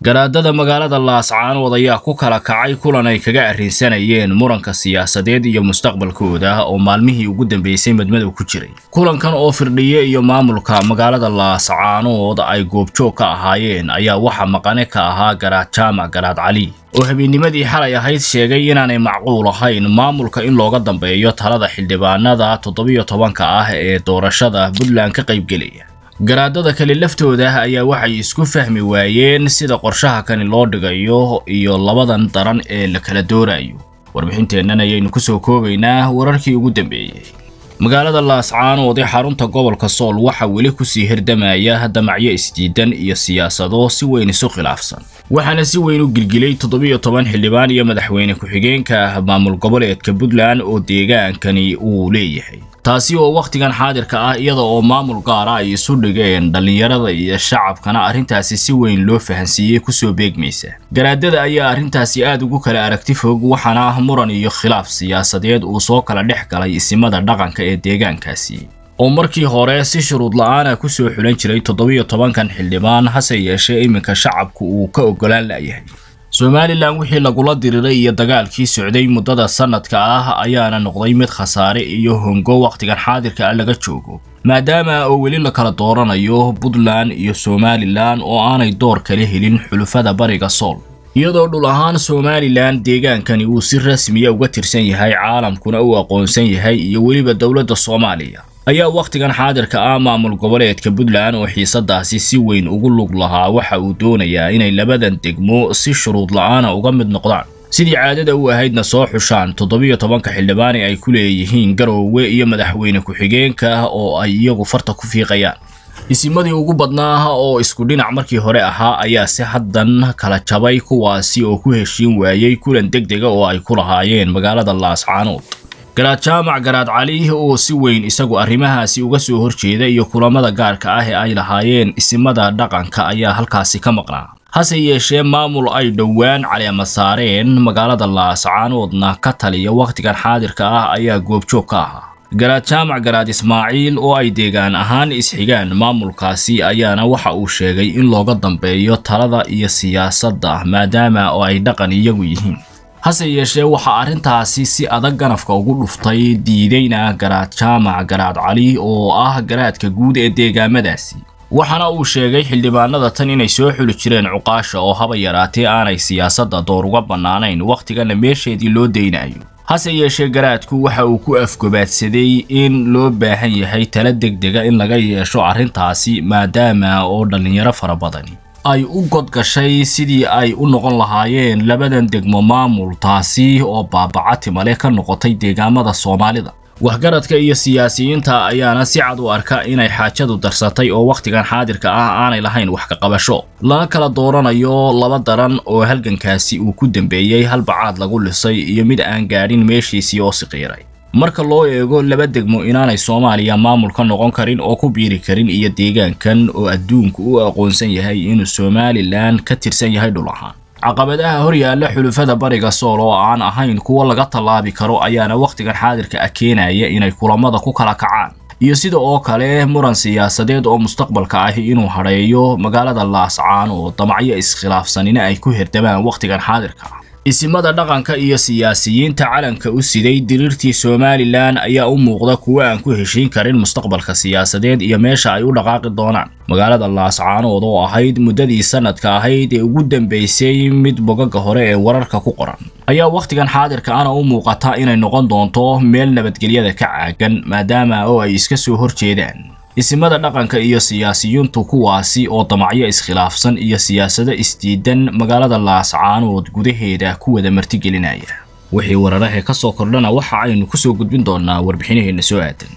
garaadada magaalada laascaan wadayaa ku kala kacay kulan ay kaga arrinsanayeen muranka siyaasadeed iyo mustaqbalkooda oo maalmihii ugu dambeysay madmadow ku jiray kulankan oo firdhiye iyo maamulka magaalada laascaanood ay goobjoog ka ahaayeen ayaa waxa maqane ka ahaa garaad jaamac garaad cali oo habeennimadii xalay ahayd sheegay inaanay macquul ahayn maamulka in looga dambeeyo talada xildhibaanada toddobiyo tobanka ah ee doorashada puntland ka qaybgelaya garaadada kale laftooda ah ayaa waxay isku fahmi waayeen sida qorshaha kani loo dhigayo iyo labadan daran ee la kala doorayo warbixinteennan ayaynu kusoo koobaynaa wararkii ugu dambeeyey magaalada laascaanood xarunta gobolka sool waxaa weli kusii herdamaya damacyo isdiidan iyo siyaasado si weyn isu khilaafsan waxaana si weyn u gilgilay toddobiyo toban xildhibaan iyo madaxweyne ku-xigeenka ah maamul goboleedka puntland oo deegaankani uu leeyahay taasi oo wakhtigan xaadirka ah iyada oo maamul gaara ay isu dhigeen dhallinyarada iyo shacabkana arrintaasi si weyn loo fahansiiyey kusoo beegmaysa garaadada ayaa arrintaasi aad ugu kala aragti fog waxaana ah muran iyo khilaaf siyaasadeed uu soo kala dhex galay isimada dhaqanka ee deegaankaasi oo markii hore si shuruud la'aana aana ku soo xulan jiray toddobiyo tobankan xildhibaan hase yeeshee iminka shacabku uu ka oggolaan la'yahay somalilan wixii lagula diriray iyo dagaalkii socday muddada sanadka ah ayaana noqday mid khasaare iyo hongo wakhtigan xaadirka ah laga joogo maadaama oo weli la kala dooranayo puntland iyo somalilan oo aanay door kala helin xulufada bariga sool iyadoo dhul ahaan somalilan deegaankani uu si rasmiya uga tirsan yahay caalamkuna uu aqoonsan yahay iyo weliba dowladda soomaaliya ayaa wakhtigan xaadirka ah maamul goboleedka puntland oo xiisadaasi si weyn ugu lug lahaa waxa uu doonayaa inay labadan degmo si shuruud la'aana ah uga mid noqdaan sidii caadada u ahaydna soo xushaan toddobiyo tobanka xildhibaani ay ku leeyihiin garoowe iyo madaxweyne ku-xigeenka ah oo ay iyagu farta ku fiiqayaan isimadii ugu badnaaha oo isku dhinac markii hore ahaa ayaa si haddan kala jabay kuwaasi oo ku heshiin waayey kulan deg dega ah oo ay ku lahaayeen magaalada laascaanood garaad jaamac garaad cali oo si weyn isagu arrimahaasi uga soo horjeeda iyo kulamada gaarka ah ee ay lahaayeen isimada dhaqanka ayaa halkaasi ka maqnaa hase yeeshee maamul ay dhowaan caleema saareen magaalada laascaanoodna ka taliya wakhtigan xaadirka ah ayaa goobjoog ka ahaa garaad jaamac garaad ismaaciil oo ay deegaan ahaan isxigaan maamulkaasi ayaana waxa uu sheegay in looga dambeeyo talada iyo siyaasadda maadaama oo ay dhaqan iyagu yihiin hase yeeshee waxaa arrintaasi si adag ganafka ugu dhuftay diidayna garaad jaamac garaad cali oo ah garaadka guud ee deegaamadaasi waxaana uu sheegay xildhibaanada tan inay soo xuli jireen cuqaasha oo haba yaraatee aanay siyaasadda door uga bannaanayn wakhtigana meesheedii loo daynayo hase yeeshee garaadku waxa uu ku afgobaadsaday in loo baahan yahay tala deg dega in laga yeesho arrintaasi maadaama oo dhallinyaro fara badani ay u godgashay sidii ay u noqon lahaayeen labadan degmo maamul taasi oo baabaca timale ka noqotay deegaamada soomaalida waxgaradka iyo siyaasiyiinta ayaana si cad u arka inay xaajadu darsatay oo wakhtigan xaadirka ah aanay lahayn wax kaqabasho lana kala dooranayo laba daran oo halgankaasi uu ku dembeeyey halbacaad lagu lisay iyo mid aan gaadhin meeshiisii oo siqiiray marka loo eego laba degmo inaanay soomaaliya maamul ka noqon karin oo ku biiri karin iyo deegaankan oo adduunku u aqoonsan yahay inuu somalilan ka tirsan yahay dhul ahaan caqabadaha horyaalla xulufada bariga sool oo aan ahayn kuwo laga tallaabi karo ayaana wakhtigan xaadirka ah keenaya inay kulamada ku kala kacaan iyo sida oo kale muran siyaasadeed oo mustaqbalka ahi inuu hadheeyo magaalada laascaan oo damacyo iskhilaafsanina ay ku herdamaan wakhtigan xaadirka isimada dhaqanka iyo siyaasiyiinta calanka u siday diriirtii somalilan ayaa u muuqda kuwa aan ku heshiin karin mustaqbalka siyaasadeed iyo meesha ay u dhaqaaqi doonaan magaalada laascaanood oo ahayd muddadii sanadka ahayd ee ugu dambeysay mid bogagga hore ee wararka ku qoran ayaa wakhtigan xaadirka ana u muuqata inay noqon doonto meel nabadgelyada ka caagan maadaama oo ay iska soo horjeedaan isimada dhaqanka iyo siyaasiyiintu kuwaasi oo damacyo iskhilaafsan iyo siyaasado isdiidan magaalada laascaanood gudaheeda ku wada martigelinaya wixii wararahe ka soo kordhana waxa aynu ku soo gudbin doonaa warbixinaheenna soo aadan